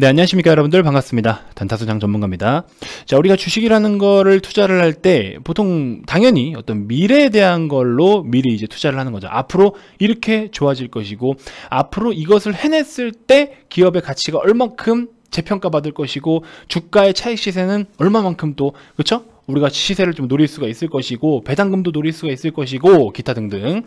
네, 안녕하십니까 여러분들 반갑습니다. 단타소장 전문가입니다. 자, 우리가 주식이라는 거를 투자를 할 때 보통 당연히 어떤 미래에 대한 걸로 미리 이제 투자를 하는 거죠. 앞으로 이렇게 좋아질 것이고 앞으로 이것을 해냈을 때 기업의 가치가 얼만큼 재평가받을 것이고 주가의 차익 시세는 얼마만큼 또그쵸 우리가 시세를 좀 노릴 수가 있을 것이고 배당금도 노릴 수가 있을 것이고 기타 등등.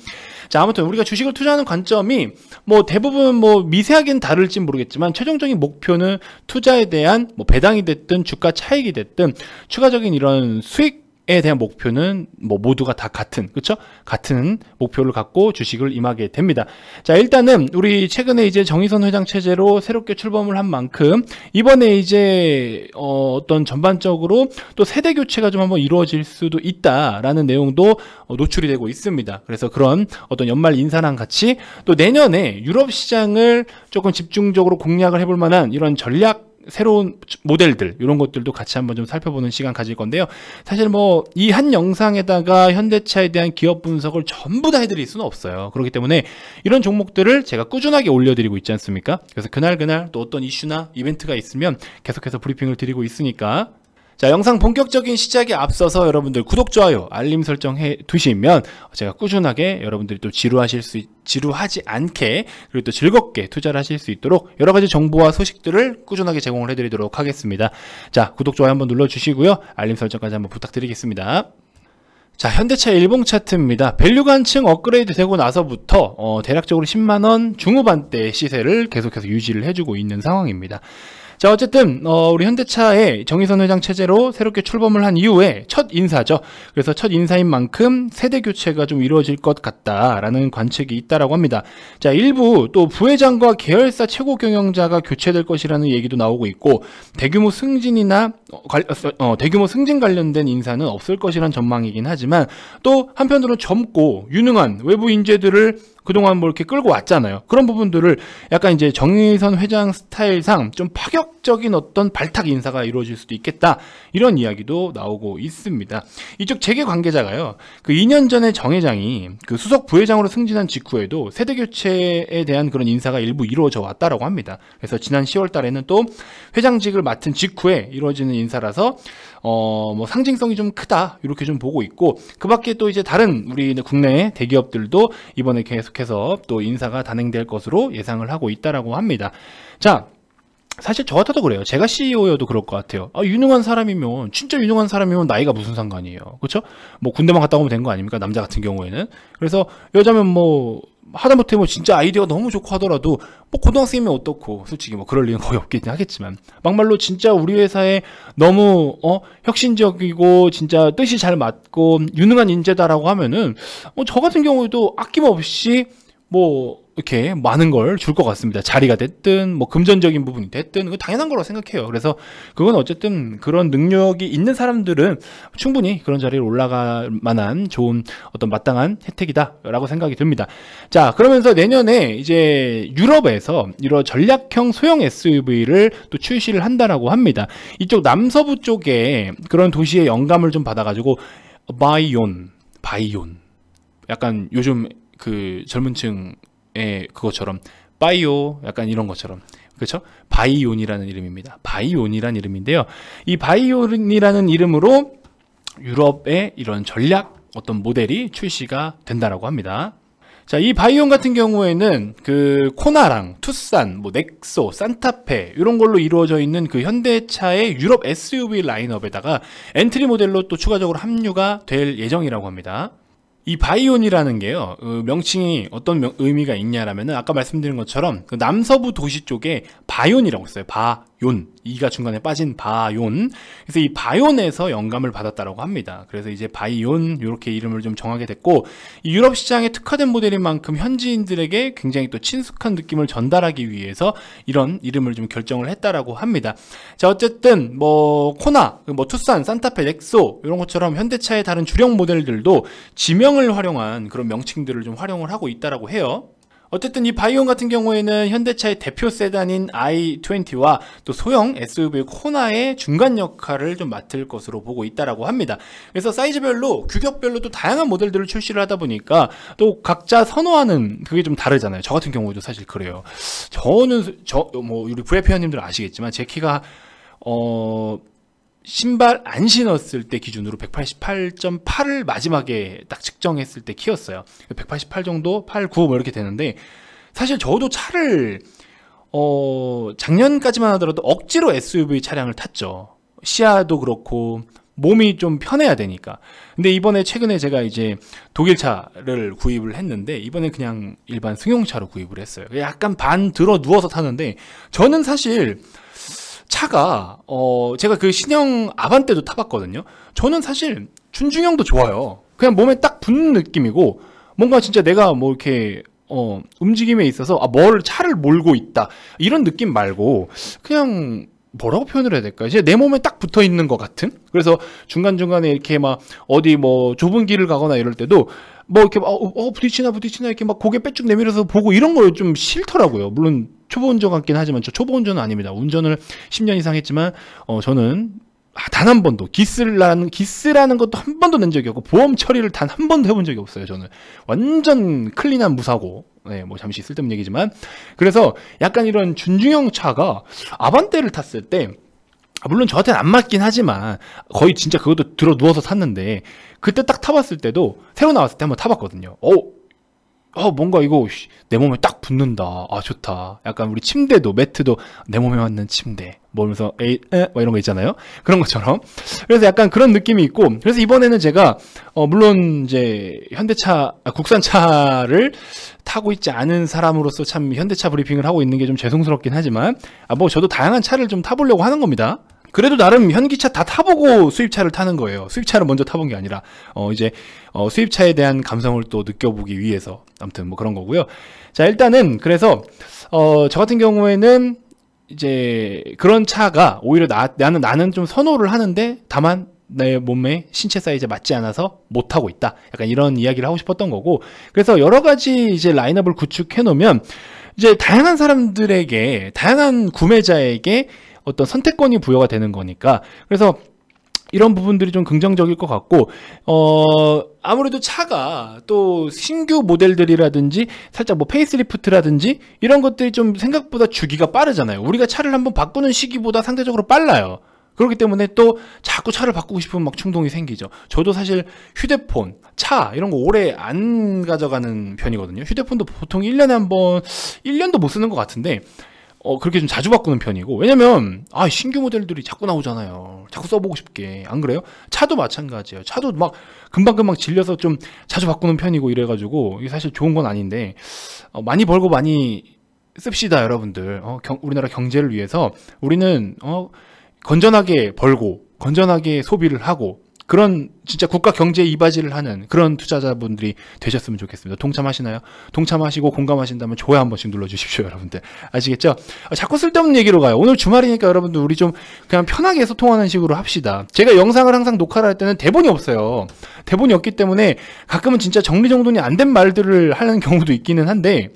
자, 아무튼 우리가 주식을 투자하는 관점이 뭐 대부분 뭐 미세하게는 다를진 모르겠지만 최종적인 목표는 투자에 대한 뭐 배당이 됐든 주가 차익이 됐든 추가적인 이런 수익 에 대한 목표는 뭐 모두가 다 같은 그렇죠? 같은 목표를 갖고 주식을 임하게 됩니다. 자 일단은 우리 최근에 이제 정의선 회장 체제로 새롭게 출범을 한 만큼 이번에 이제 어, 떤 전반적으로 또 세대 교체가 좀 한번 이루어질 수도 있다라는 내용도 어, 노출이 되고 있습니다. 그래서 그런 어떤 연말 인사랑 같이 또 내년에 유럽 시장을 조금 집중적으로 공략을 해볼 만한 이런 전략 새로운 모델들 이런 것들도 같이 한번 좀 살펴보는 시간 가질 건데요. 사실 뭐 이 한 영상에다가 현대차에 대한 기업 분석을 전부 다 해드릴 수는 없어요. 그렇기 때문에 이런 종목들을 제가 꾸준하게 올려드리고 있지 않습니까? 그래서 그날 그날 또 어떤 이슈나 이벤트가 있으면 계속해서 브리핑을 드리고 있으니까 자 영상 본격적인 시작에 앞서서 여러분들 구독 좋아요 알림 설정 해 두시면 제가 꾸준하게 여러분들이 또 지루하실 수 지루하지 않게 그리고 또 즐겁게 투자를 하실 수 있도록 여러 가지 정보와 소식들을 꾸준하게 제공을 해드리도록 하겠습니다 자 구독 좋아요 한번 눌러주시고요 알림 설정까지 한번 부탁드리겠습니다 자 현대차 일봉 차트입니다. 밸류관층 업그레이드 되고 나서부터 어, 대략적으로 10만원 중후반대 시세를 계속해서 유지를 해주고 있는 상황입니다. 자 어쨌든 어, 우리 현대차의 정의선 회장 체제로 새롭게 출범을 한 이후에 첫 인사죠. 그래서 첫 인사인 만큼 세대 교체가 좀 이루어질 것 같다라는 관측이 있다라고 합니다. 자 일부 또 부회장과 계열사 최고 경영자가 교체될 것이라는 얘기도 나오고 있고 대규모 승진이나 어, 어, 어 대규모 승진 관련된 인사는 없을 것이란 전망이긴 하지만 또 한편으로는 젊고 유능한 외부 인재들을 그동안 뭐 이렇게 끌고 왔잖아요. 그런 부분들을 약간 이제 정의선 회장 스타일상 좀 파격적인 어떤 발탁 인사가 이루어질 수도 있겠다. 이런 이야기도 나오고 있습니다. 이쪽 재계 관계자가요. 그 2년 전에 정 회장이 그 수석 부회장으로 승진한 직후에도 세대 교체에 대한 그런 인사가 일부 이루어져 왔다라고 합니다. 그래서 지난 10월 달에는 또 회장직을 맡은 직후에 이루어지는 인사라서 어, 뭐 상징성이 좀 크다 이렇게 좀 보고 있고 그 밖에 또 이제 다른 우리 국내 대기업들도 이번에 계속해서 또 인사가 단행될 것으로 예상을 하고 있다라고 합니다. 자. 사실 저 같아도 그래요. 제가 CEO여도 그럴 것 같아요. 아, 유능한 사람이면, 진짜 유능한 사람이면 나이가 무슨 상관이에요. 그렇죠? 뭐 군대만 갔다 오면 된 거 아닙니까? 남자 같은 경우에는. 그래서 여자면 뭐 하다못해 뭐 진짜 아이디어가 너무 좋고 하더라도 뭐 고등학생이면 어떻고 솔직히 뭐 그럴 리는 거의 없긴 하겠지만 막말로 진짜 우리 회사에 너무 어 혁신적이고 진짜 뜻이 잘 맞고 유능한 인재다라고 하면은 뭐 저 같은 경우에도 아낌없이 뭐 이렇게 많은 걸 줄 것 같습니다. 자리가 됐든 뭐 금전적인 부분이 됐든 그 당연한 거라고 생각해요. 그래서 그건 어쨌든 그런 능력이 있는 사람들은 충분히 그런 자리에 올라갈 만한 좋은 어떤 마땅한 혜택이다라고 생각이 듭니다. 자 그러면서 내년에 이제 유럽에서 이런 전략형 소형 SUV를 또 출시를 한다라고 합니다. 이쪽 남서부 쪽에 그런 도시의 영감을 좀 받아가지고 바이온 바이온 약간 요즘 그 젊은층의 그것처럼 바이오 약간 이런 것처럼 그렇죠? 바이온이라는 이름입니다. 바이온이라는 이름인데요. 이 바이온이라는 이름으로 유럽의 이런 전략 어떤 모델이 출시가 된다라고 합니다. 자, 이 바이온 같은 경우에는 그 코나랑 투싼, 뭐 넥소, 산타페 이런 걸로 이루어져 있는 그 현대차의 유럽 SUV 라인업에다가 엔트리 모델로 또 추가적으로 합류가 될 예정이라고 합니다. 이 바이온이라는 게요 어, 명칭이 어떤 명, 의미가 있냐라면은 아까 말씀드린 것처럼 그 남서부 도시 쪽에 바이온이라고 있어요 바 온, 이가 중간에 빠진 바온. 그래서 이 바온에서 영감을 받았다라고 합니다. 그래서 이제 바이온 이렇게 이름을 좀 정하게 됐고 이 유럽 시장에 특화된 모델인 만큼 현지인들에게 굉장히 또 친숙한 느낌을 전달하기 위해서 이런 이름을 좀 결정을 했다라고 합니다. 자 어쨌든 뭐 코나, 뭐 투싼, 산타페, 넥소 이런 것처럼 현대차의 다른 주력 모델들도 지명을 활용한 그런 명칭들을 좀 활용을 하고 있다라고 해요. 어쨌든 이 바이온 같은 경우에는 현대차의 대표 세단인 i20와 또 소형 SUV 코나의 중간 역할을 좀 맡을 것으로 보고 있다라고 합니다. 그래서 사이즈별로 규격별로 또 다양한 모델들을 출시를 하다 보니까 또 각자 선호하는 그게 좀 다르잖아요. 저 같은 경우도 사실 그래요. 저는 저뭐 우리 브레피언님들 아시겠지만 제 키가 어 신발 안 신었을 때 기준으로 188.8을 마지막에 딱 측정했을 때키웠어요188 정도, 8, 9 뭐 이렇게 되는데 사실 저도 차를 어 작년까지만 하더라도 억지로 SUV 차량을 탔죠. 시야도 그렇고 몸이 좀 편해야 되니까. 근데 이번에 최근에 제가 이제 독일차를 구입을 했는데 이번에 그냥 일반 승용차로 구입을 했어요. 약간 반 들어 누워서 타는데 저는 사실 차가 어 제가 그 신형 아반떼도 타봤거든요. 저는 사실 준중형도 좋아요. 그냥 몸에 딱 붙는 느낌이고 뭔가 진짜 내가 뭐 이렇게 어 움직임에 있어서 아뭘 차를 몰고 있다 이런 느낌 말고 그냥 뭐라고 표현을 해야 될까? 이제 내 몸에 딱 붙어 있는 것 같은? 그래서 중간중간에 이렇게 막 어디 뭐 좁은 길을 가거나 이럴 때도 뭐 이렇게 어, 어 부딪히나 부딪히나 이렇게 막 고개 빼쭉 내밀어서 보고 이런 걸좀 싫더라고요. 물론 초보 운전 같긴 하지만 저 초보 운전은 아닙니다. 운전을 10년 이상 했지만 어 저는 아, 단 한 번도 기스라는 기스라는 것도 한 번도 낸 적이 없고 보험 처리를 단 한 번도 해본 적이 없어요. 저는 완전 클린한 무사고. 네, 뭐 잠시 쓸데없는 얘기지만 그래서 약간 이런 준중형 차가 아반떼를 탔을 때 아, 물론 저한테는 안 맞긴 하지만 거의 진짜 그것도 들어 누워서 샀는데 그때 딱 타봤을 때도 새로 나왔을 때 한번 타봤거든요. 어, 어 뭔가 이거 내 몸에 딱 붙는다. 아 좋다. 약간 우리 침대도 매트도 내 몸에 맞는 침대. 뭐면서 에이 에? 막 이런 거 있잖아요. 그런 것처럼 그래서 약간 그런 느낌이 있고 그래서 이번에는 제가 어, 물론 이제 현대차 아, 국산차를 타고 있지 않은 사람으로서 참 현대차 브리핑을 하고 있는 게 좀 죄송스럽긴 하지만 아 뭐 저도 다양한 차를 좀 타보려고 하는 겁니다. 그래도 나름 현기차 다 타보고 수입차를 타는 거예요. 수입차를 먼저 타본 게 아니라 어 이제 어 수입차에 대한 감성을 또 느껴보기 위해서 아무튼 뭐 그런 거고요. 자 일단은 그래서 어저 같은 경우에는 이제 그런 차가 오히려 나, 나는 나는 좀 선호를 하는데 다만 내 몸에 신체 사이즈에 맞지 않아서 못하고 있다. 약간 이런 이야기를 하고 싶었던 거고. 그래서 여러 가지 이제 라인업을 구축해 놓으면 이제 다양한 사람들에게, 다양한 구매자에게 어떤 선택권이 부여가 되는 거니까 그래서 이런 부분들이 좀 긍정적일 것 같고 어 아무래도 차가 또 신규 모델들이라든지 살짝 뭐 페이스리프트라든지 이런 것들이 좀 생각보다 주기가 빠르잖아요 우리가 차를 한번 바꾸는 시기보다 상대적으로 빨라요 그렇기 때문에 또 자꾸 차를 바꾸고 싶으면막 충동이 생기죠. 저도 사실 휴대폰, 차 이런 거 오래 안 가져가는 편이거든요. 휴대폰도 보통 1년에 한 번, 1년도 못 쓰는 것 같은데 어, 그렇게 좀 자주 바꾸는 편이고. 왜냐면, 아, 신규 모델들이 자꾸 나오잖아요. 자꾸 써보고 싶게. 안 그래요? 차도 마찬가지예요. 차도 막 금방금방 질려서 좀 자주 바꾸는 편이고 이래가지고, 이게 사실 좋은 건 아닌데, 어, 많이 벌고 많이 씁시다, 여러분들. 어, 경, 우리나라 경제를 위해서 우리는, 어, 건전하게 벌고, 건전하게 소비를 하고, 그런 진짜 국가 경제에 이바지를 하는 그런 투자자분들이 되셨으면 좋겠습니다. 동참하시나요? 동참하시고 공감하신다면 좋아요 한 번씩 눌러주십시오, 여러분들. 아시겠죠? 아, 자꾸 쓸데없는 얘기로 가요. 오늘 주말이니까 여러분들 우리 좀 그냥 편하게 소통하는 식으로 합시다. 제가 영상을 항상 녹화를 할 때는 대본이 없어요. 대본이 없기 때문에 가끔은 진짜 정리정돈이 안 된 말들을 하는 경우도 있기는 한데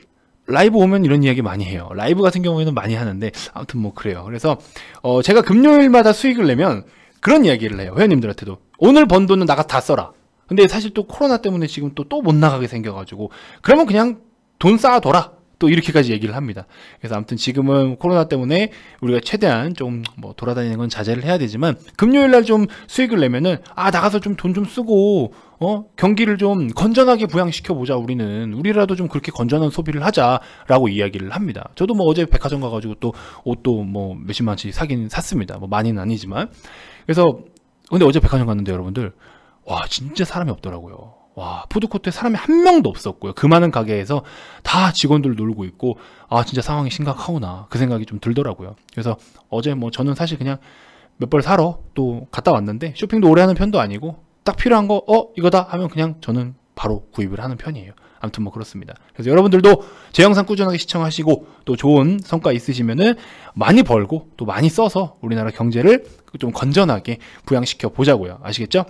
라이브 오면 이런 이야기 많이 해요. 라이브 같은 경우에는 많이 하는데 아무튼 뭐 그래요. 그래서 어 제가 금요일마다 수익을 내면 그런 이야기를 해요. 회원님들한테도. 오늘 번 돈은 나가 다 써라. 근데 사실 또 코로나 때문에 지금 또 또 못 나가게 생겨가지고 그러면 그냥 돈 쌓아둬라. 또 이렇게까지 얘기를 합니다. 그래서 아무튼 지금은 코로나 때문에 우리가 최대한 좀 뭐 돌아다니는 건 자제를 해야 되지만 금요일 날 좀 수익을 내면은 아 나가서 좀 돈좀 좀 쓰고 어 경기를 좀 건전하게 부양시켜 보자 우리는 우리라도 좀 그렇게 건전한 소비를 하자라고 이야기를 합니다. 저도 뭐 어제 백화점 가가지고 또 옷도 뭐 몇십만 원씩 사긴 샀습니다. 뭐 많이는 아니지만 그래서 근데 어제 백화점 갔는데 여러분들 와 진짜 사람이 없더라고요. 와 푸드코트에 사람이 한 명도 없었고요. 그 많은 가게에서 다 직원들 놀고 있고 아 진짜 상황이 심각하구나 그 생각이 좀 들더라고요. 그래서 어제 뭐 저는 사실 그냥 몇 벌 사러 또 갔다 왔는데 쇼핑도 오래 하는 편도 아니고 딱 필요한 거 어 이거다 하면 그냥 저는 바로 구입을 하는 편이에요. 아무튼 뭐 그렇습니다. 그래서 여러분들도 제 영상 꾸준하게 시청하시고 또 좋은 성과 있으시면은 많이 벌고 또 많이 써서 우리나라 경제를 좀 건전하게 부양시켜 보자고요. 아시겠죠?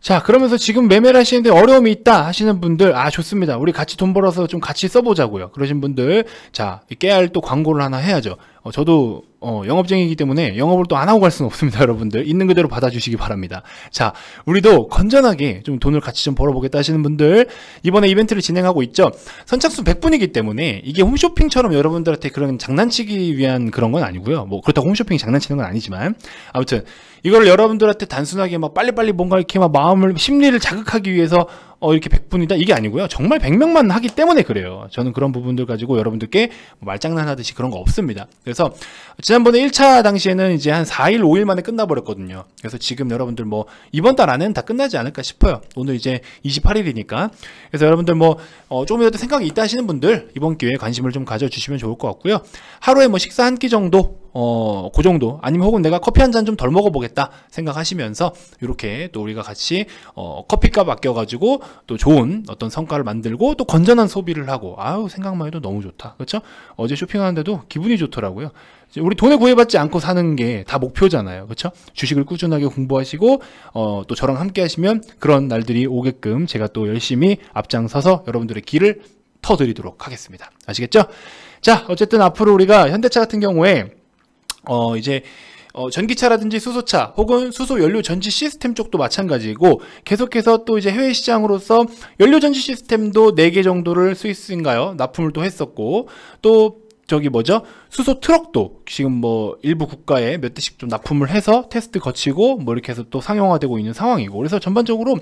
자 그러면서 지금 매매를 하시는데 어려움이 있다 하시는 분들 아 좋습니다 우리 같이 돈 벌어서 좀 같이 써보자고요 그러신 분들 자 깨알 또 광고를 하나 해야죠 어, 저도 어, 영업쟁이기 때문에 영업을 또 안 하고 갈 수는 없습니다 여러분들 있는 그대로 받아주시기 바랍니다 자 우리도 건전하게 좀 돈을 같이 좀 벌어보겠다 하시는 분들 이번에 이벤트를 진행하고 있죠 선착순 100분이기 때문에 이게 홈쇼핑처럼 여러분들한테 그런 장난치기 위한 그런 건 아니고요 뭐 그렇다고 홈쇼핑이 장난치는 건 아니지만 아무튼 이걸 여러분들한테 단순하게 막 빨리빨리 뭔가 이렇게 막 마음을 심리를 자극하기 위해서 어, 이렇게 100분이다 이게 아니고요. 정말 100명만 하기 때문에 그래요. 저는 그런 부분들 가지고 여러분들께 뭐 말장난하듯이 그런 거 없습니다. 그래서 지난번에 1차 당시에는 이제 한 4일 5일 만에 끝나버렸거든요. 그래서 지금 여러분들 뭐 이번 달 안에는 다 끝나지 않을까 싶어요. 오늘 이제 28일이니까. 그래서 여러분들 뭐 어, 조금이라도 생각이 있다 하시는 분들 이번 기회에 관심을 좀 가져주시면 좋을 것 같고요. 하루에 뭐 식사 한 끼 정도 어, 그 정도 아니면 혹은 내가 커피 한 잔 좀 덜 먹어보겠다 생각하시면서 이렇게 또 우리가 같이 어, 커피값 아껴가지고 또 좋은 어떤 성과를 만들고 또 건전한 소비를 하고 아우 생각만 해도 너무 좋다 그렇죠? 어제 쇼핑하는데도 기분이 좋더라고요. 우리 돈에 구애받지 않고 사는 게 다 목표잖아요. 그렇죠? 주식을 꾸준하게 공부하시고 어, 또 저랑 함께 하시면 그런 날들이 오게끔 제가 또 열심히 앞장서서 여러분들의 길을 터드리도록 하겠습니다. 아시겠죠? 자, 어쨌든 앞으로 우리가 현대차 같은 경우에 어 이제 어, 전기차라든지 수소차 혹은 수소 연료 전지 시스템 쪽도 마찬가지고 계속해서 또 이제 해외 시장으로서 연료 전지 시스템도 4개 정도를 스위스인가요? 납품을 또 했었고 또 저기 뭐죠? 수소 트럭도 지금 뭐 일부 국가에 몇 대씩 좀 납품을 해서 테스트 거치고 뭐 이렇게 해서 또 상용화되고 있는 상황이고 그래서 전반적으로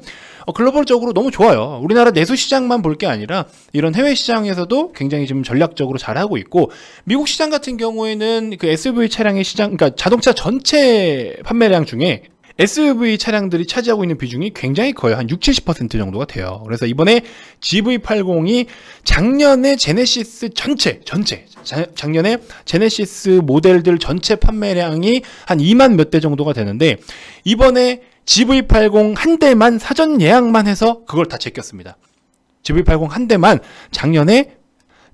어, 글로벌적으로 너무 좋아요. 우리나라 내수 시장만 볼 게 아니라 이런 해외 시장에서도 굉장히 지금 전략적으로 잘하고 있고 미국 시장 같은 경우에는 그 SUV 차량의 시장 그러니까 자동차 전체 판매량 중에 SUV 차량들이 차지하고 있는 비중이 굉장히 커요. 한 6, 70% 정도가 돼요. 그래서 이번에 GV80이 작년에 제네시스 전체, 전체, 자, 작년에 제네시스 모델들 전체 판매량이 한 2만 몇 대 정도가 되는데 이번에 GV80 한 대만 사전 예약만 해서 그걸 다 제꼈습니다. GV80 한 대만 작년에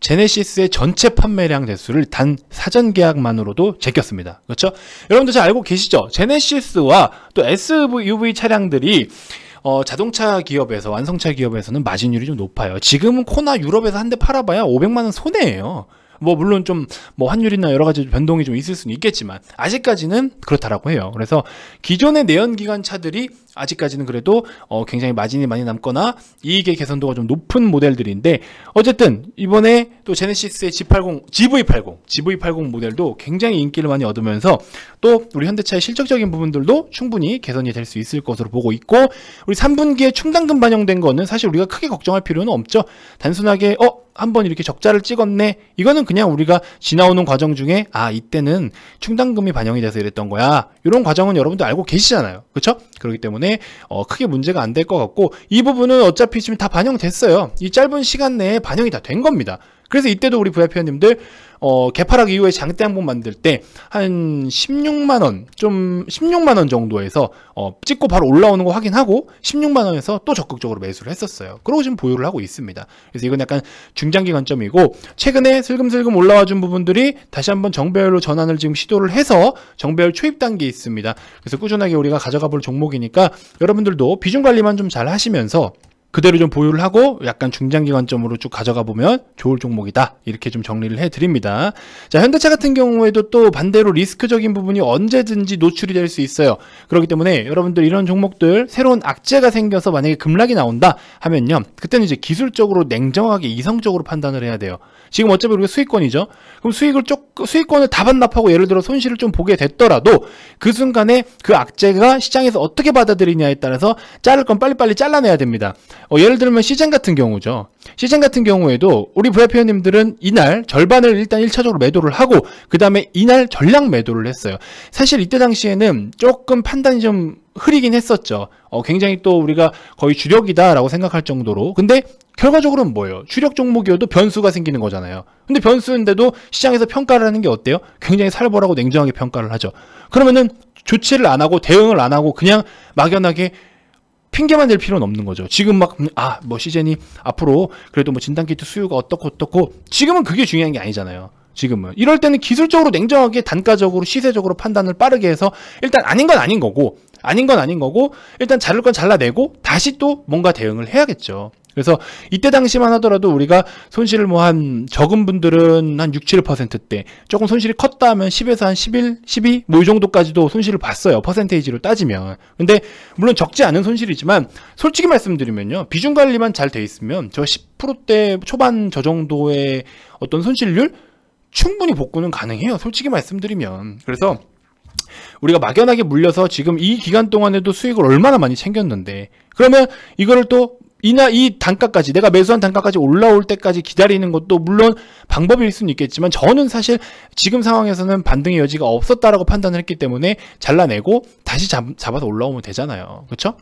제네시스의 전체 판매량 대수를 단 사전 계약만으로도 제꼈습니다. 그렇죠? 여러분들 잘 알고 계시죠? 제네시스와 또 SUV 차량들이 어, 자동차 기업에서 완성차 기업에서는 마진율이 좀 높아요. 지금은 코나 유럽에서 한 대 팔아봐야 500만 원 손해예요. 뭐 물론 좀 뭐 환율이나 여러 가지 변동이 좀 있을 수는 있겠지만 아직까지는 그렇다라고 해요. 그래서 기존의 내연기관 차들이 아직까지는 그래도 어 굉장히 마진이 많이 남거나 이익의 개선도가 좀 높은 모델들인데 어쨌든 이번에 또 제네시스의 G80, GV80, GV80 모델도 굉장히 인기를 많이 얻으면서 또 우리 현대차의 실적적인 부분들도 충분히 개선이 될 수 있을 것으로 보고 있고 우리 3분기에 충당금 반영된 거는 사실 우리가 크게 걱정할 필요는 없죠. 단순하게 어 한번 이렇게 적자를 찍었네. 이거는 그냥 우리가 지나오는 과정 중에 아 이때는 충당금이 반영이 돼서 이랬던 거야. 이런 과정은 여러분도 알고 계시잖아요. 그렇죠? 그렇기 때문에 어, 크게 문제가 안 될 것 같고 이 부분은 어차피 지금 다 반영됐어요. 이 짧은 시간 내에 반영이 다 된 겁니다. 그래서 이때도 우리 VIP님들 어, 개파락 이후에 장대 항목 만들 때 한 16만 원, 좀 16만 원 정도에서 어, 찍고 바로 올라오는 거 확인하고 16만 원에서 또 적극적으로 매수를 했었어요. 그러고 지금 보유를 하고 있습니다. 그래서 이건 약간 중장기 관점이고 최근에 슬금슬금 올라와 준 부분들이 다시 한번 정배열로 전환을 지금 시도를 해서 정배열 초입 단계에 있습니다. 그래서 꾸준하게 우리가 가져가 볼 종목이니까 여러분들도 비중 관리만 좀 잘 하시면서 그대로 좀 보유를 하고 약간 중장기 관점으로 쭉 가져가 보면 좋을 종목이다. 이렇게 좀 정리를 해드립니다. 자, 현대차 같은 경우에도 또 반대로 리스크적인 부분이 언제든지 노출이 될 수 있어요. 그렇기 때문에 여러분들 이런 종목들 새로운 악재가 생겨서 만약에 급락이 나온다 하면요. 그때는 이제 기술적으로 냉정하게 이성적으로 판단을 해야 돼요. 지금 어차피 우리가 수익권이죠. 그럼 수익을 쪽 수익권을 다 반납하고 예를 들어 손실을 좀 보게 됐더라도 그 순간에 그 악재가 시장에서 어떻게 받아들이냐에 따라서 자를 건 빨리빨리 잘라내야 됩니다. 어, 예를 들면 시즌 같은 경우죠. 시즌 같은 경우에도 우리 브라회원님들은 이날 절반을 일단 1차적으로 매도를 하고 그 다음에 이날 전량 매도를 했어요. 사실 이때 당시에는 조금 판단이 좀 흐리긴 했었죠. 어, 굉장히 또 우리가 거의 주력이다라고 생각할 정도로. 근데 결과적으로는 뭐예요? 주력 종목이어도 변수가 생기는 거잖아요. 근데 변수인데도 시장에서 평가를 하는 게 어때요? 굉장히 살벌하고 냉정하게 평가를 하죠. 그러면은 조치를 안 하고 대응을 안 하고 그냥 막연하게 핑계만 댈 필요는 없는 거죠. 지금 막 아뭐 음, 시즌이 앞으로 그래도 뭐 진단 키트 수요가 어떻고 어떻고 지금은 그게 중요한 게 아니잖아요. 지금은 이럴 때는 기술적으로 냉정하게 단가적으로 시세적으로 판단을 빠르게 해서 일단 아닌 건 아닌 거고 아닌 건 아닌 거고 일단 자를 건 잘라내고 다시 또 뭔가 대응을 해야겠죠. 그래서 이때 당시만 하더라도 우리가 손실을 뭐 한 적은 분들은 한 6, 7%대 조금 손실이 컸다 하면 10에서 한 11, 12 뭐이 뭐 정도까지도 손실을 봤어요. 퍼센테이지로 따지면. 근데 물론 적지 않은 손실이지만 솔직히 말씀드리면요. 비중 관리만 잘 돼 있으면 저 10%대 초반 저 정도의 어떤 손실률 충분히 복구는 가능해요. 솔직히 말씀드리면. 그래서 우리가 막연하게 물려서 지금 이 기간 동안에도 수익을 얼마나 많이 챙겼는데 그러면 이거를 또 이나 이 단가까지 내가 매수한 단가까지 올라올 때까지 기다리는 것도 물론 방법일 수는 있겠지만 저는 사실 지금 상황에서는 반등의 여지가 없었다라고 판단을 했기 때문에 잘라내고 다시 잡, 아서 올라오면 되잖아요. 그렇죠?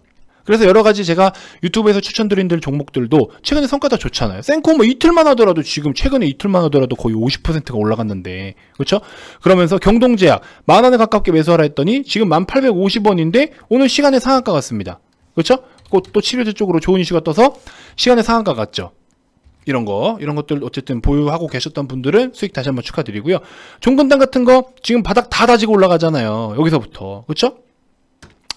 그래서 여러 가지 제가 유튜브에서 추천드린 종목들도 최근에 성과 다 좋잖아요. 센코 뭐 이틀만 하더라도 지금 최근에 이틀만 하더라도 거의 50%가 올라갔는데 그렇죠? 그러면서 경동제약 만 원에 가깝게 매수하라 했더니 지금 1850원인데 오늘 시간에 상한가 갔습니다. 그렇죠? 또 치료제 쪽으로 좋은 이슈가 떠서 시간에 상한가 갔죠. 이런 거 이런 것들 어쨌든 보유하고 계셨던 분들은 수익 다시 한번 축하드리고요. 종근당 같은 거 지금 바닥 다 다지고 올라가잖아요. 여기서부터 그렇죠?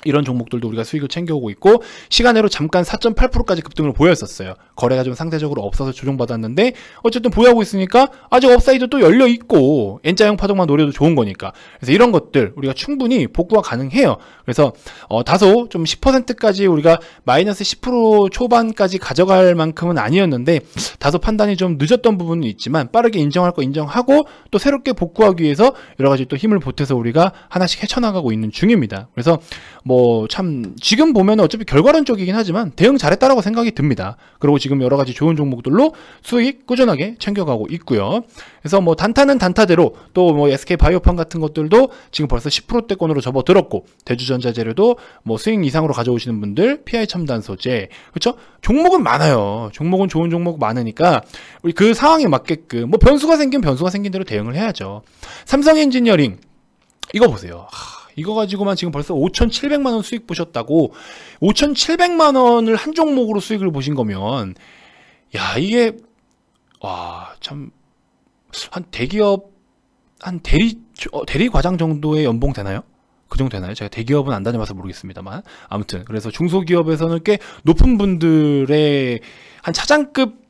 이런 종목들도 우리가 수익을 챙겨오고 있고 시간으로 잠깐 4.8%까지 급등을 보였었어요. 거래가 좀 상대적으로 없어서 조정받았는데 어쨌든 보유하고 있으니까 아직 업사이드 또 열려 있고 N자형 파동만 노려도 좋은 거니까 그래서 이런 것들 우리가 충분히 복구가 가능해요. 그래서 어, 다소 좀 10%까지 우리가 마이너스 10% 초반까지 가져갈 만큼은 아니었는데 다소 판단이 좀 늦었던 부분은 있지만 빠르게 인정할 거 인정하고 또 새롭게 복구하기 위해서 여러 가지 또 힘을 보태서 우리가 하나씩 헤쳐나가고 있는 중입니다. 그래서 뭐참 지금 보면 어차피 결과론적이긴 하지만 대응 잘했다라고 생각이 듭니다. 그리고 지금 여러 가지 좋은 종목들로 수익 꾸준하게 챙겨가고 있고요. 그래서 뭐 단타는 단타대로 또 뭐 SK 바이오판 같은 것들도 지금 벌써 10%대권으로 접어들었고 대주전자재료도 뭐 수익 이상으로 가져오시는 분들 PI 첨단 소재 그렇죠? 종목은 많아요. 종목은 좋은 종목 많으니까 우리 그 상황에 맞게끔 뭐 변수가 생긴 변수가 생긴 대로 대응을 해야죠. 삼성 엔지니어링 이거 보세요. 하, 이거 가지고만 지금 벌써 5,700만 원 수익 보셨다고 5,700만 원을 한 종목으로 수익을 보신 거면 야 이게 와 참 한 대기업 한 대리 어, 대리 과장 정도의 연봉 되나요? 그 정도 되나요? 제가 대기업은 안 다녀봐서 모르겠습니다만 아무튼 그래서 중소기업에서는 꽤 높은 분들의 한 차장급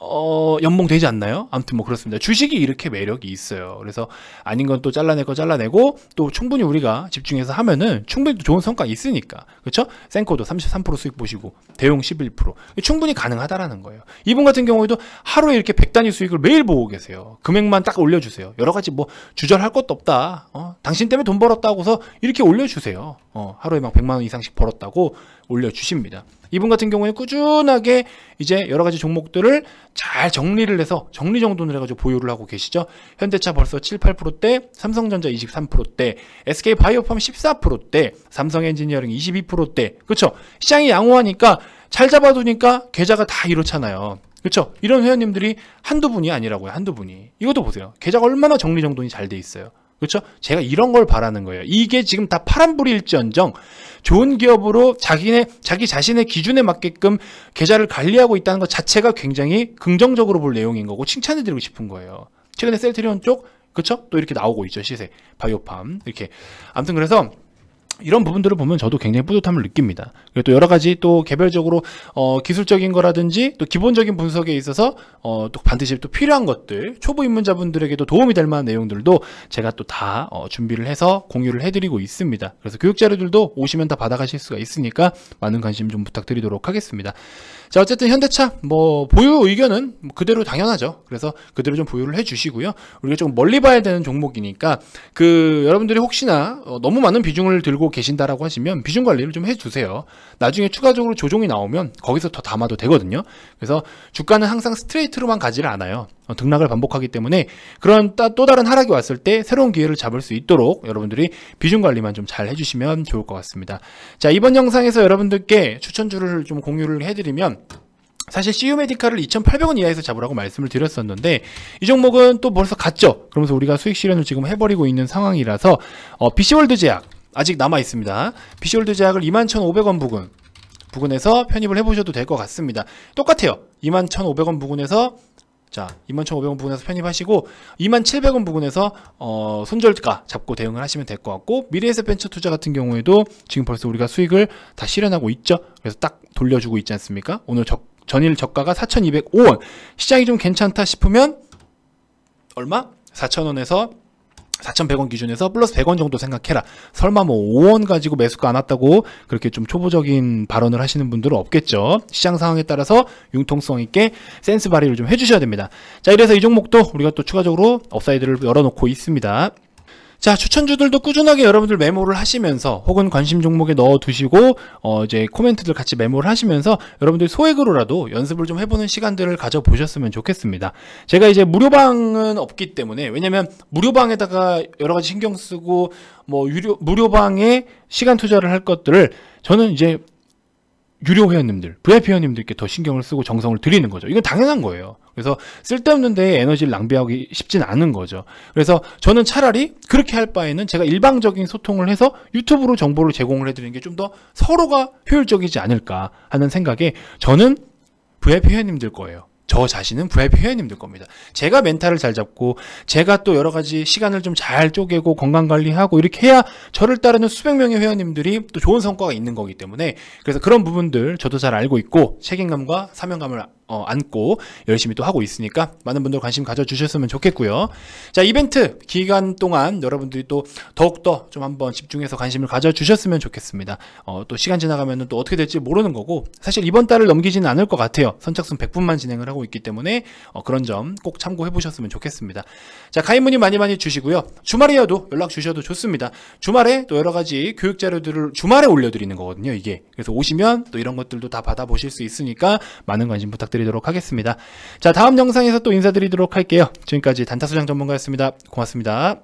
어, 연봉되지 않나요? 아무튼 뭐 그렇습니다. 주식이 이렇게 매력이 있어요. 그래서 아닌 건 또잘라낼거 잘라내고 또 충분히 우리가 집중해서 하면은 충분히 또 좋은 성과 있으니까. 그렇죠? 센코도 33% 수익 보시고 대용 11% 충분히 가능하다라는 거예요. 이분 같은 경우에도 하루에 이렇게 100단위 수익을 매일 보고 계세요. 금액만 딱 올려주세요. 여러 가지 뭐 주절할 것도 없다. 어? 당신 때문에 돈 벌었다고서 이렇게 올려주세요. 어, 하루에 막 100만 원 이상씩 벌었다고 올려주십니다. 이분 같은 경우에 꾸준하게 이제 여러 가지 종목들을 잘 정리를 해서 정리정돈을 해가지고 보유를 하고 계시죠. 현대차 벌써 7, 8%대, 삼성전자 23%대, SK바이오팜 14%대, 삼성엔지니어링 22%대. 그렇죠? 시장이 양호하니까 잘 잡아두니까 계좌가 다 이렇잖아요. 그렇죠? 이런 회원님들이 한두 분이 아니라고요. 한두 분이. 이것도 보세요. 계좌가 얼마나 정리정돈이 잘 돼 있어요. 그렇죠? 제가 이런 걸 바라는 거예요. 이게 지금 다 파란불일지언정 좋은 기업으로 자기네 자기 자신의 기준에 맞게끔 계좌를 관리하고 있다는 것 자체가 굉장히 긍정적으로 볼 내용인 거고 칭찬해드리고 싶은 거예요. 최근에 셀트리온 쪽 그렇죠? 또 이렇게 나오고 있죠 시세 바이오팜 이렇게 아무튼 그래서 이런 부분들을 보면 저도 굉장히 뿌듯함을 느낍니다. 그리고 또 여러 가지 또 개별적으로 어, 기술적인 거라든지 또 기본적인 분석에 있어서 어, 또 반드시 또 필요한 것들 초보 입문자분들에게도 도움이 될 만한 내용들도 제가 또다 어, 준비를 해서 공유를 해드리고 있습니다. 그래서 교육 자료들도 오시면 다 받아가실 수가 있으니까 많은 관심 좀 부탁드리도록 하겠습니다. 자 어쨌든 현대차 뭐 보유 의견은 그대로 당연하죠. 그래서 그대로 좀 보유를 해주시고요. 우리가 좀 멀리 봐야 되는 종목이니까 그 여러분들이 혹시나 어, 너무 많은 비중을 들고 보고 계신다라고 하시면 비중 관리를 좀 해주세요. 나중에 추가적으로 조종이 나오면 거기서 더 담아도 되거든요. 그래서 주가는 항상 스트레이트로만 가지를 않아요. 어, 등락을 반복하기 때문에 그런 또 다른 하락이 왔을 때 새로운 기회를 잡을 수 있도록 여러분들이 비중 관리만 좀 잘 해주시면 좋을 것 같습니다. 자 이번 영상에서 여러분들께 추천주를 좀 공유를 해드리면 사실 CU 메디칼을 2,800원 이하에서 잡으라고 말씀을 드렸었는데 이 종목은 또 벌써 갔죠. 그러면서 우리가 수익 실현을 지금 해버리고 있는 상황이라서 어, BC월드 제약 아직 남아 있습니다. 비시홀드 제약을 21,500원 부근 부근에서 편입을 해보셔도 될 것 같습니다. 똑같아요. 21,500원 부근에서 자 21,500원 부근에서 편입하시고 27,000원 부근에서 어, 손절가 잡고 대응을 하시면 될 것 같고 미래에셋 벤처 투자 같은 경우에도 지금 벌써 우리가 수익을 다 실현하고 있죠. 그래서 딱 돌려주고 있지 않습니까? 오늘 적, 전일 저가가 4,205원 시장이 좀 괜찮다 싶으면 얼마? 4,000원에서 4,100원 기준에서 플러스 100원 정도 생각해라. 설마 뭐 5원 가지고 매수가 안 왔다고 그렇게 좀 초보적인 발언을 하시는 분들은 없겠죠. 시장 상황에 따라서 융통성 있게 센스 발휘를 좀 해주셔야 됩니다. 자, 이래서 이 종목도 우리가 또 추가적으로 업사이드를 열어놓고 있습니다. 자 추천주들도 꾸준하게 여러분들 메모를 하시면서 혹은 관심 종목에 넣어 두시고 어 이제 코멘트들 같이 메모를 하시면서 여러분들 소액으로라도 연습을 좀 해보는 시간들을 가져보셨으면 좋겠습니다 제가 이제 무료방은 없기 때문에 왜냐면 무료방에다가 여러가지 신경 쓰고 뭐 유료 무료방에 시간 투자를 할 것들을 저는 이제 유료 회원님들 VIP 회원님들께 더 신경을 쓰고 정성을 드리는 거죠 이건 당연한 거예요 그래서 쓸데없는 데에 에너지를 낭비하기 쉽진 않은 거죠. 그래서 저는 차라리 그렇게 할 바에는 제가 일방적인 소통을 해서 유튜브로 정보를 제공을 해드리는 게 좀 더 서로가 효율적이지 않을까 하는 생각에 저는 VIP 회원님들 거예요. 저 자신은 VIP 회원님들 겁니다. 제가 멘탈을 잘 잡고 제가 또 여러 가지 시간을 좀 잘 쪼개고 건강 관리하고 이렇게 해야 저를 따르는 수백 명의 회원님들이 또 좋은 성과가 있는 거기 때문에 그래서 그런 부분들 저도 잘 알고 있고 책임감과 사명감을 어, 안고 열심히 또 하고 있으니까 많은 분들 관심 가져주셨으면 좋겠고요. 자, 이벤트 기간 동안 여러분들이 또 더욱더 좀 한번 집중해서 관심을 가져주셨으면 좋겠습니다. 어, 또 시간 지나가면 또 어떻게 될지 모르는 거고 사실 이번 달을 넘기지는 않을 것 같아요. 선착순 100분만 진행을 하고 있기 때문에 어, 그런 점 꼭 참고해 보셨으면 좋겠습니다. 자, 가입문의 많이 많이 주시고요. 주말이어도 연락 주셔도 좋습니다. 주말에 또 여러 가지 교육 자료들을 주말에 올려드리는 거거든요. 이게 그래서 오시면 또 이런 것들도 다 받아보실 수 있으니까 많은 관심 부탁드립니다. 부탁드리도록 하겠습니다. 자 다음 영상에서 또 인사드리도록 할게요. 지금까지 단타수장 전문가였습니다. 고맙습니다.